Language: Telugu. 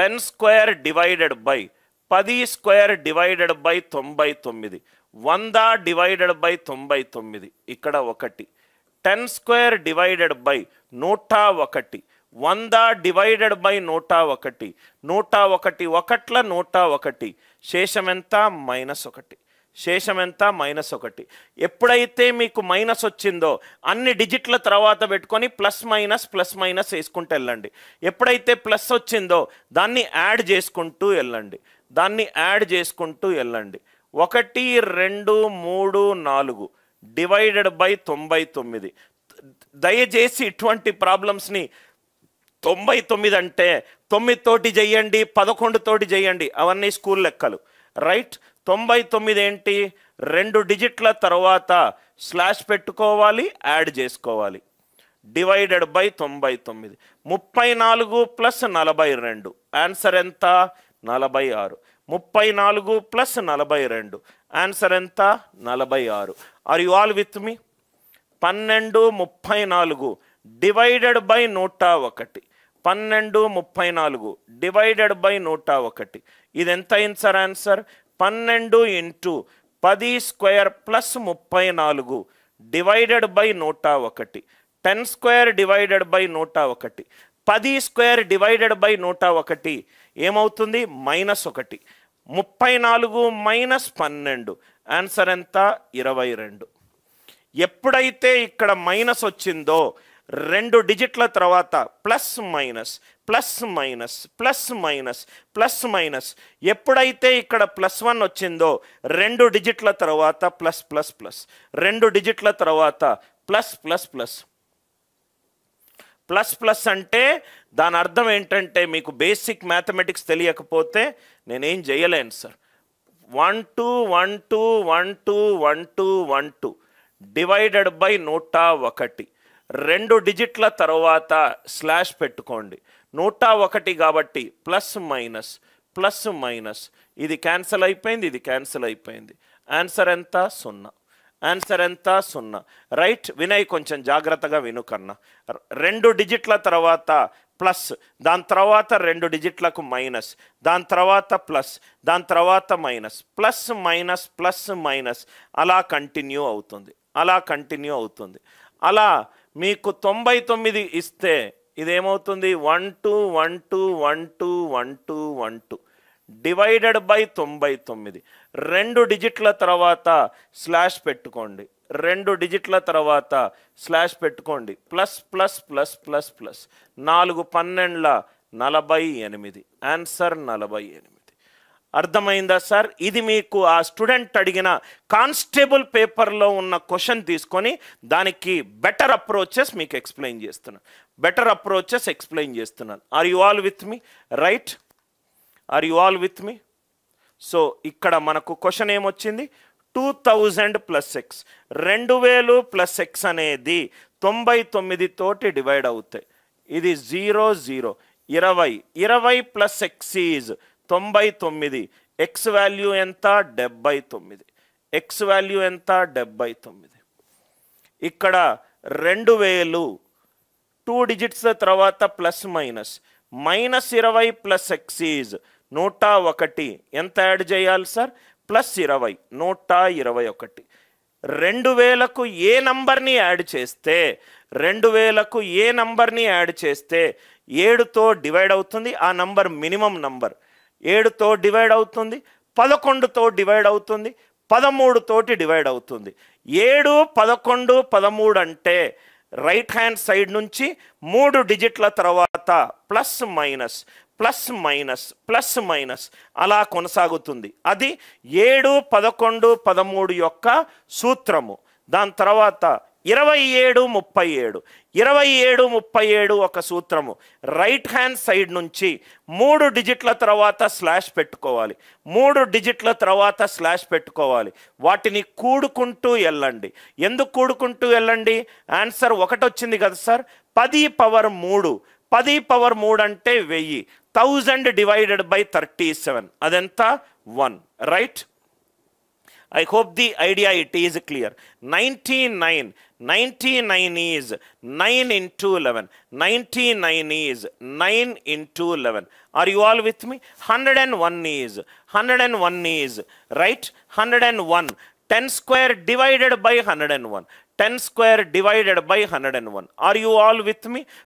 టెన్ స్క్వేర్ డివైడెడ్ బై పది స్క్వేర్ డివైడెడ్ బై తొంభై తొమ్మిది వంద డివైడెడ్ బై తొంభై తొమ్మిది ఇక్కడ ఒకటి టెన్ స్క్వేర్ డివైడెడ్ బై నూట ఒకటి వంద డివైడెడ్ బై నూట ఒకటి నూట ఒకటి ఒకట్ల నూట ఒకటి శేషమెంత మైనస్ ఒకటి శేషం ఎంత మైనస్ ఒకటి ఎప్పుడైతే మీకు మైనస్ వచ్చిందో అన్ని డిజిట్ల తర్వాత పెట్టుకొని ప్లస్ మైనస్ ప్లస్ మైనస్ వేసుకుంటూ వెళ్ళండి ఎప్పుడైతే ప్లస్ వచ్చిందో దాన్ని యాడ్ చేసుకుంటూ వెళ్ళండి దాన్ని యాడ్ చేసుకుంటూ వెళ్ళండి ఒకటి రెండు మూడు నాలుగు డివైడెడ్ బై తొంభై తొమ్మిది దయచేసి ఇటువంటి ప్రాబ్లమ్స్ని తొంభై తొమ్మిది అంటే తొమ్మిది తోటి చేయండి పదకొండు తోటి చేయండి అవన్నీ స్కూల్ లెక్కలు రైట్ తొంభై తొమ్మిది ఏంటి రెండు డిజిట్ల తర్వాత స్లాష్ పెట్టుకోవాలి యాడ్ చేసుకోవాలి డివైడెడ్ బై తొంభై తొమ్మిది ముప్పై నాలుగు ప్లస్ నలభై రెండు ఆన్సర్ ఎంత నలభై ఆరు ముప్పై నాలుగు ప్లస్ నలభై రెండు ఆన్సర్ ఎంత నలభై ఆరు are you all with me పన్నెండు ముప్పై నాలుగు డివైడెడ్ బై నూట ఒకటి పన్నెండు ముప్పై నాలుగు డివైడెడ్ బై నూట ఒకటి ఇది ఎంత అయింది సార్ ఆన్సర్ పన్నెండు ఇంటూ పది స్క్వేర్ ప్లస్ ముప్పై నాలుగు డివైడెడ్ బై నూట ఒకటి టెన్ స్క్వేర్ డివైడెడ్ బై నూట ఒకటి పది స్క్వేర్ డివైడెడ్ బై నూట ఒకటి ఏమవుతుంది మైనస్ ఒకటి ముప్పై నాలుగు మైనస్ పన్నెండు ఆన్సర్ ఎంత ఇరవై రెండు ఎప్పుడైతే ఇక్కడ మైనస్ వచ్చిందో రెండు డిజిట్ల తర్వాత plus minus plus minus plus minus plus minus ఎప్పుడైతే ఇక్కడ ప్లస్ వన్ వచ్చిందో రెండు డిజిట్ల తర్వాత ప్లస్ ప్లస్ ప్లస్ రెండు డిజిట్ల తర్వాత plus plus plus plus plus అంటే దాని అర్థం ఏంటంటే మీకు బేసిక్ మ్యాథమెటిక్స్ తెలియకపోతే నేనేం చేయలేను sir one two one two one two one two one two divided by నూట ఒకటి రెండు డిజిట్ల తర్వాత స్లాష్ పెట్టుకోండి నూట ఒకటి కాబట్టి ప్లస్ మైనస్ ప్లస్ మైనస్ ఇది క్యాన్సిల్ అయిపోయింది ఇది క్యాన్సిల్ అయిపోయింది ఆన్సర్ ఎంత సున్నా ఆన్సర్ ఎంత సున్నా రైట్ వినయ్ కొంచెం జాగ్రత్తగా వినుకన్నా రెండు డిజిట్ల తర్వాత ప్లస్ దాని తర్వాత రెండు డిజిట్లకు మైనస్ దాని తర్వాత ప్లస్ దాని తర్వాత minus plus minus plus minus అలా కంటిన్యూ అవుతుంది అలా కంటిన్యూ అవుతుంది అలా మీకు తొంభై తొమ్మిది ఇస్తే ఇదేమవుతుంది one two one two one two one two one two divided by తొంభై తొమ్మిది రెండు డిజిట్ల తర్వాత స్లాష్ పెట్టుకోండి రెండు డిజిట్ల తర్వాత స్లాష్ పెట్టుకోండి plus plus plus plus plus నాలుగు పన్నెండ్ల నలభై ఎనిమిది ఆన్సర్ నలభై ఎనిమిది అర్థమైందా సార్ ఇది మీకు ఆ స్టూడెంట్ అడిగిన కానిస్టేబుల్ పేపర్లో ఉన్న క్వశ్చన్ తీసుకొని దానికి బెటర్ అప్రోచెస్ మీకు ఎక్స్ప్లెయిన్ చేస్తున్నాను బెటర్ అప్రోచెస్ ఎక్స్ప్లెయిన్ చేస్తున్నాను are you all with me right are you all with me so ఇక్కడ మనకు క్వశ్చన్ ఏమొచ్చింది టూ థౌజండ్ ప్లస్ ఎక్స్ రెండు వేలు ప్లస్ ఎక్స్ అనేది తొంభై తొమ్మిది తోటి డివైడ్ అవుతాయి ఇది జీరో జీరో ఇరవై ఇరవై ప్లస్ ఎక్స్ ఈజ్ తొంభై తొమ్మిది ఎక్స్ వాల్యూ ఎంత డెబ్బై తొమ్మిది ఎక్స్ వాల్యూ ఎంత డెబ్బై తొమ్మిది ఇక్కడ రెండు వేలు టూ డిజిట్స్ తర్వాత ప్లస్ మైనస్ మైనస్ ఇరవై ప్లస్ ఎక్స్ ఈజ్ నూట ఒకటి ఎంత యాడ్ చేయాలి సార్ ప్లస్ ఇరవై నూట ఇరవై ఒకటి రెండు వేలకు ఏ నంబర్ని యాడ్ చేస్తే రెండు వేలకు ఏ నంబర్ని యాడ్ చేస్తే ఏడుతో డివైడ్ అవుతుంది ఆ నంబర్ మినిమం నంబర్ ఏడుతో డివైడ్ అవుతుంది పదకొండుతో డివైడ్ అవుతుంది పదమూడుతోటి డివైడ్ అవుతుంది ఏడు పదకొండు పదమూడు అంటే రైట్ హ్యాండ్ సైడ్ నుంచి మూడు డిజిట్ల తర్వాత plus minus plus minus plus minus అలా కొనసాగుతుంది అది ఏడు పదకొండు పదమూడు యొక్క సూత్రము దాని తర్వాత ఇరవై ఏడు ముప్పై ఏడు ఇరవై ఏడు ముప్పై ఏడు ఒక సూత్రము రైట్ హ్యాండ్ సైడ్ నుంచి మూడు డిజిట్ల తర్వాత స్లాష్ పెట్టుకోవాలి మూడు డిజిట్ల తర్వాత స్లాష్ పెట్టుకోవాలి వాటిని కూడుకుంటూ వెళ్ళండి ఎందుకు కూడుకుంటూ వెళ్ళండి ఆన్సర్ ఒకటి వచ్చింది కదా సార్ పది పవర్ మూడు పది పవర్ మూడు అంటే వెయ్యి thousand divided by thirty seven అదెంత one right I hope the idea it is clear. 99, 99 is 9 into 11. 99 is 9 into 11. Are you all with me? 101 is, 101 is, right? 101. 10 square divided by 101. 10 square divided by 101. Are you all with me?